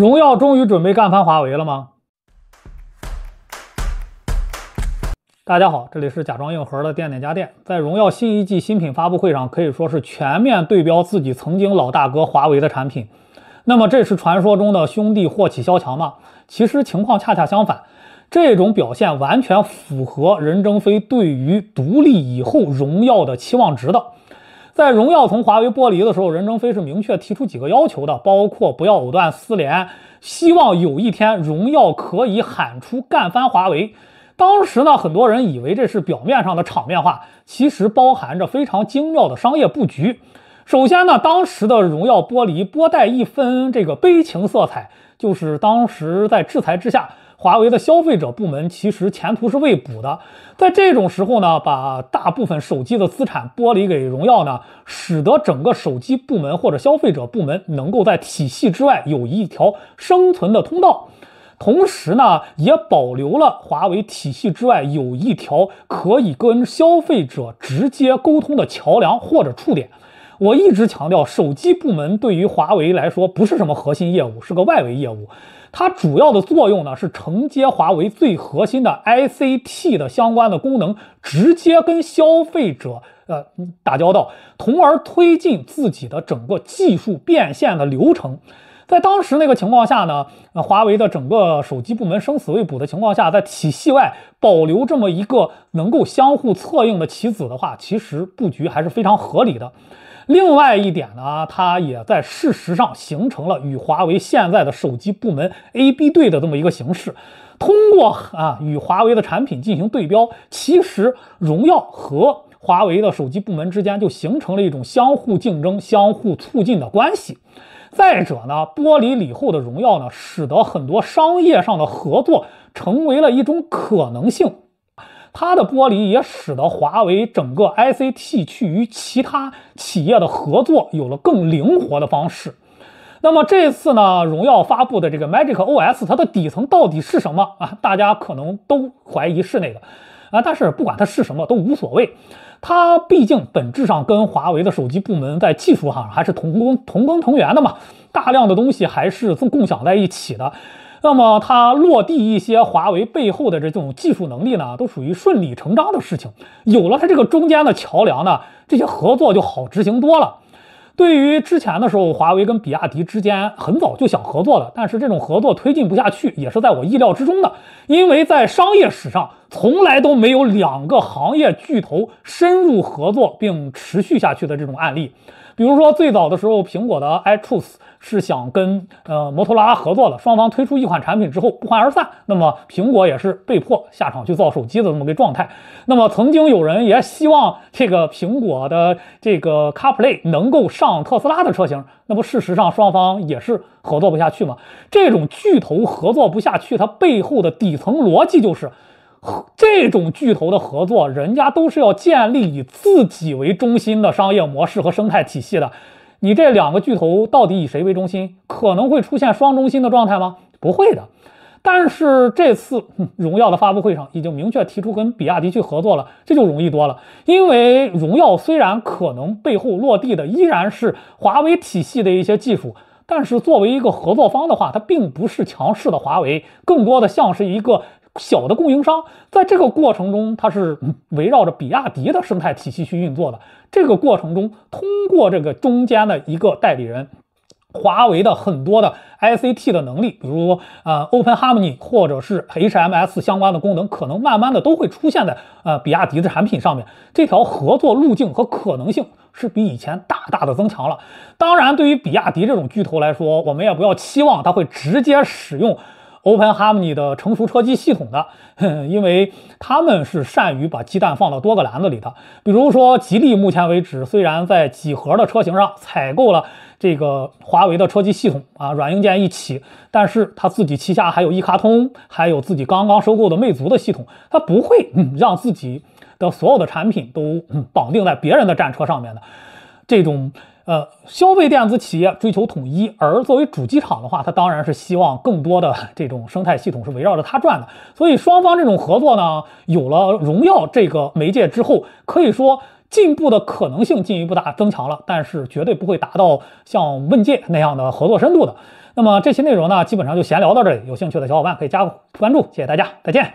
荣耀终于准备干翻华为了吗？大家好，这里是假装硬核的电电家电。在荣耀新一季新品发布会上，可以说是全面对标自己曾经老大哥华为的产品。那么，这是传说中的兄弟祸起萧墙吗？其实情况恰恰相反，这种表现完全符合任正非对于独立以后荣耀的期望值的。在荣耀从华为剥离的时候，任正非是明确提出几个要求的，包括不要藕断丝连，希望有一天荣耀可以喊出干翻华为。当时呢，很多人以为这是表面上的场面话，其实包含着非常精妙的商业布局。首先呢，当时的荣耀剥离，波带一分这个悲情色彩，就是当时在制裁之下。华为的消费者部门其实前途是未卜的，在这种时候呢，把大部分手机的资产剥离给荣耀呢，使得整个手机部门或者消费者部门能够在体系之外有一条生存的通道，同时呢，也保留了华为体系之外有一条可以跟消费者直接沟通的桥梁或者触点。我一直强调，手机部门对于华为来说不是什么核心业务，是个外围业务。它主要的作用呢，是承接华为最核心的 ICT 的相关的功能，直接跟消费者呃打交道，从而推进自己的整个技术变现的流程。在当时那个情况下呢，华为的整个手机部门生死未卜的情况下，在体系外保留这么一个能够相互策应的棋子的话，其实布局还是非常合理的。另外一点呢，它也在事实上形成了与华为现在的手机部门 A B 队的这么一个形式。通过啊，与华为的产品进行对标，其实荣耀和华为的手机部门之间就形成了一种相互竞争、相互促进的关系。再者呢，剥离李后的荣耀呢，使得很多商业上的合作成为了一种可能性。它的剥离也使得华为整个 ICT 去与其他企业的合作有了更灵活的方式。那么这次呢，荣耀发布的这个 Magic OS，它的底层到底是什么啊？大家可能都怀疑是那个，啊，但是不管它是什么都无所谓，它毕竟本质上跟华为的手机部门在技术上还是同工同工同源的嘛，大量的东西还是共共享在一起的。那么它落地一些华为背后的这种技术能力呢，都属于顺理成章的事情。有了它这个中间的桥梁呢，这些合作就好执行多了。对于之前的时候，华为跟比亚迪之间很早就想合作了，但是这种合作推进不下去，也是在我意料之中的，因为在商业史上。从来都没有两个行业巨头深入合作并持续下去的这种案例。比如说，最早的时候，苹果的 i t o o c s 是想跟呃摩托罗拉合作的，双方推出一款产品之后不欢而散。那么苹果也是被迫下场去造手机的这么个状态。那么曾经有人也希望这个苹果的这个 CarPlay 能够上特斯拉的车型，那不，事实上双方也是合作不下去嘛。这种巨头合作不下去，它背后的底层逻辑就是。这种巨头的合作，人家都是要建立以自己为中心的商业模式和生态体系的。你这两个巨头到底以谁为中心？可能会出现双中心的状态吗？不会的。但是这次荣耀的发布会上已经明确提出跟比亚迪去合作了，这就容易多了。因为荣耀虽然可能背后落地的依然是华为体系的一些技术，但是作为一个合作方的话，它并不是强势的华为，更多的像是一个。小的供应商在这个过程中，它是围绕着比亚迪的生态体系去运作的。这个过程中，通过这个中间的一个代理人，华为的很多的 I C T 的能力，比如呃 Open Harmony 或者是 H M S 相关的功能，可能慢慢的都会出现在呃比亚迪的产品上面。这条合作路径和可能性是比以前大大的增强了。当然，对于比亚迪这种巨头来说，我们也不要期望它会直接使用。OpenHarmony 的成熟车机系统的，因为他们是善于把鸡蛋放到多个篮子里的。比如说，吉利目前为止虽然在几何的车型上采购了这个华为的车机系统啊，软硬件一起，但是他自己旗下还有一卡通，还有自己刚刚收购的魅族的系统，他不会让自己的所有的产品都绑定在别人的战车上面的，这种。呃，消费电子企业追求统一，而作为主机厂的话，它当然是希望更多的 这种生态系统是围绕着它转的。所以双方这种合作呢，有了荣耀这个媒介之后，可以说进步的可能性进一步大增强了，但是绝对不会达到像问界那样的合作深度的。那么这期内容呢，基本上就闲聊到这里，有兴趣的小伙伴可以加个关注，谢谢大家，再见。